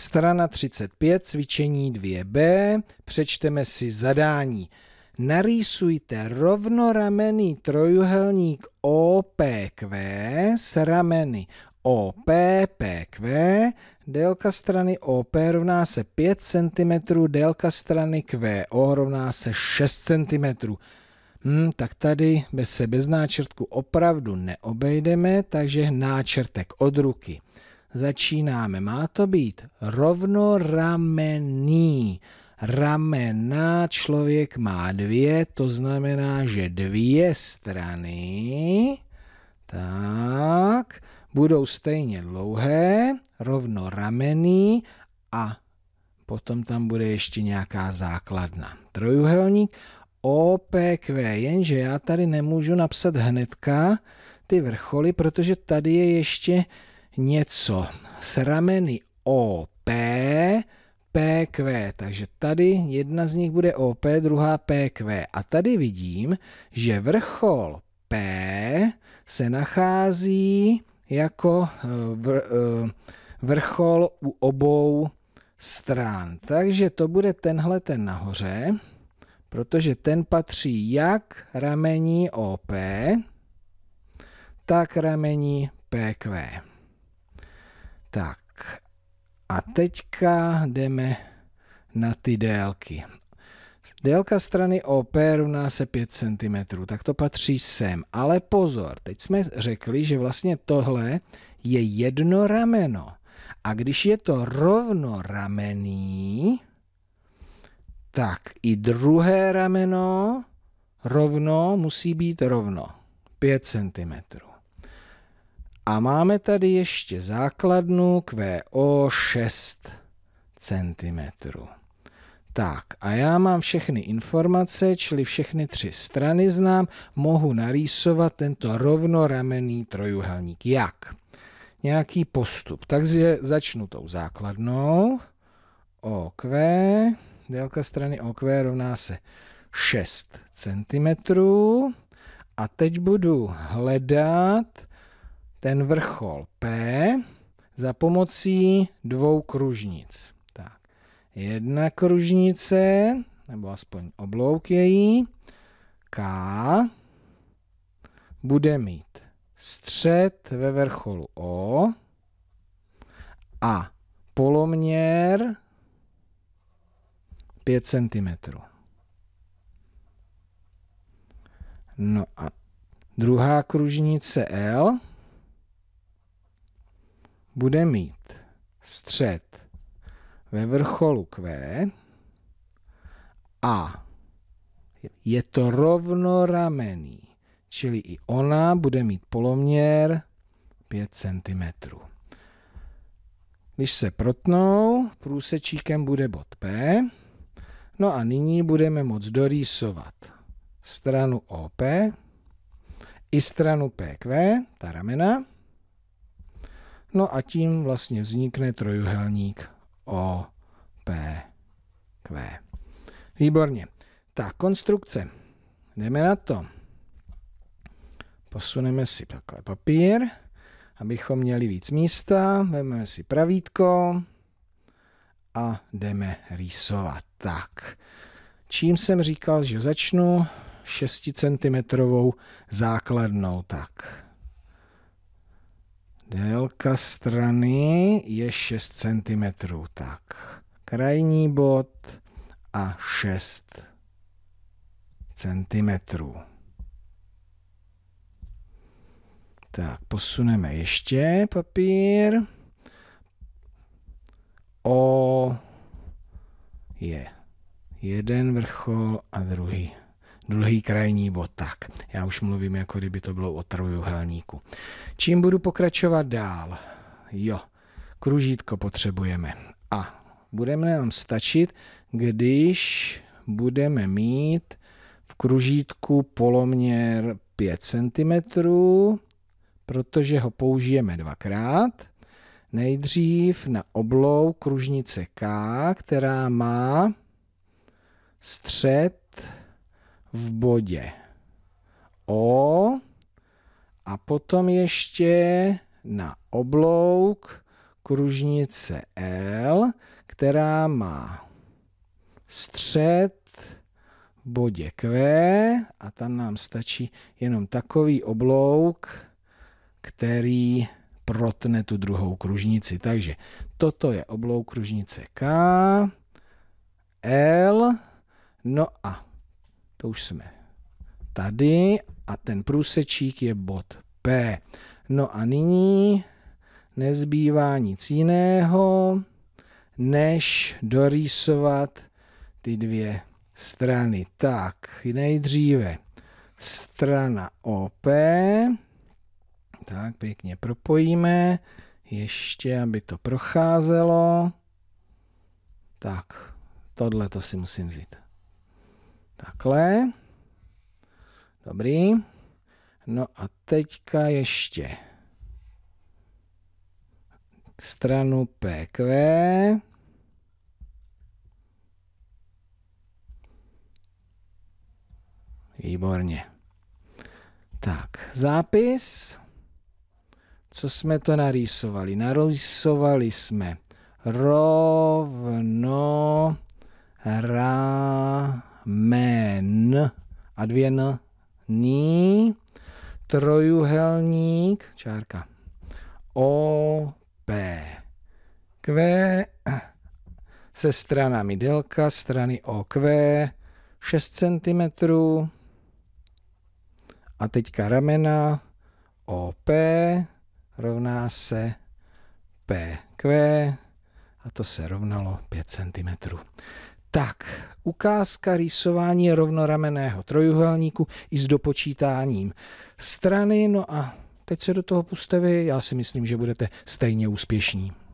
Strana 35, cvičení 2b, přečteme si zadání. Narýsujte rovnoramený trojuhelník OPQ s rameny OPPQ, délka strany OP rovná se 5 cm, délka strany QO rovná se 6 cm. Hmm, tak tady bez se bez náčrtku opravdu neobejdeme, takže náčrtek od ruky začínáme. Má to být rovnoramenný. Ramena člověk má dvě, to znamená, že dvě strany tak, budou stejně dlouhé, rovnoramenný a potom tam bude ještě nějaká základna. Trojuhelník OPQ, jenže já tady nemůžu napsat hnedka ty vrcholy, protože tady je ještě něco s rameny OP, PQ. Takže tady jedna z nich bude OP, druhá PQ. A tady vidím, že vrchol P se nachází jako eh, eh, vrchol u obou stran. Takže to bude tenhle ten nahoře, protože ten patří jak ramení OP, tak ramení PQ. Tak a teďka jdeme na ty délky. Délka strany OP rovná se 5 cm, tak to patří sem. Ale pozor, teď jsme řekli, že vlastně tohle je jedno rameno. A když je to rovnoramený, tak i druhé rameno rovno musí být rovno 5 cm. A máme tady ještě základnu QO 6 cm. Tak a já mám všechny informace, čili všechny tři strany znám, mohu narýsovat tento rovnoramenný trojuhelník. Jak? Nějaký postup. Takže začnu tou základnou. OQ, délka strany OQ rovná se 6 cm. A teď budu hledat ten vrchol P za pomocí dvou kružnic. Tak, jedna kružnice, nebo aspoň oblouk její, K, bude mít střed ve vrcholu O a poloměr 5 cm. No a druhá kružnice L bude mít střed ve vrcholu Q a je to rovnoramený, čili i ona bude mít poloměr 5 cm. Když se protnou, průsečíkem bude bod P. No a nyní budeme moc dorýsovat stranu OP i stranu PQ, ta ramena, No a tím vlastně vznikne trojuhelník OPQ. Výborně. Tak, konstrukce. Jdeme na to. Posuneme si takhle papír, abychom měli víc místa. Vezmeme si pravítko a jdeme rýsovat. Tak, čím jsem říkal, že začnu 6 cm základnou. Tak, délka strany je 6 cm. Tak, krajní bod a 6 cm. Tak, posuneme ještě papír. O je jeden vrchol a druhý druhý krajní bod. Tak, já už mluvím, jako kdyby to bylo o trojuhelníku. Čím budu pokračovat dál? Jo, kružítko potřebujeme. A budeme nám stačit, když budeme mít v kružítku poloměr 5 cm, protože ho použijeme dvakrát. Nejdřív na oblou kružnice K, která má střed v bodě O a potom ještě na oblouk kružnice L, která má střed v bodě Q a tam nám stačí jenom takový oblouk, který protne tu druhou kružnici. Takže toto je oblouk kružnice K, L, no a to už jsme tady a ten průsečík je bod P. No a nyní nezbývá nic jiného, než dorýsovat ty dvě strany. Tak, nejdříve strana OP, tak pěkně propojíme, ještě aby to procházelo. Tak, tohle to si musím vzít. Takhle. Dobrý. No a teďka ještě stranu PQ. Výborně. Tak, zápis. Co jsme to narýsovali? Narýsovali jsme rovno ra men a dvě n, ní, trojuhelník, čárka, o, p, q, se stranami délka, strany q, 6 cm. A teďka ramena OP rovná se PQ a to se rovnalo 5 cm. Tak, ukázka rýsování rovnorameného trojuhelníku i s dopočítáním strany. No a teď se do toho puste vy, já si myslím, že budete stejně úspěšní.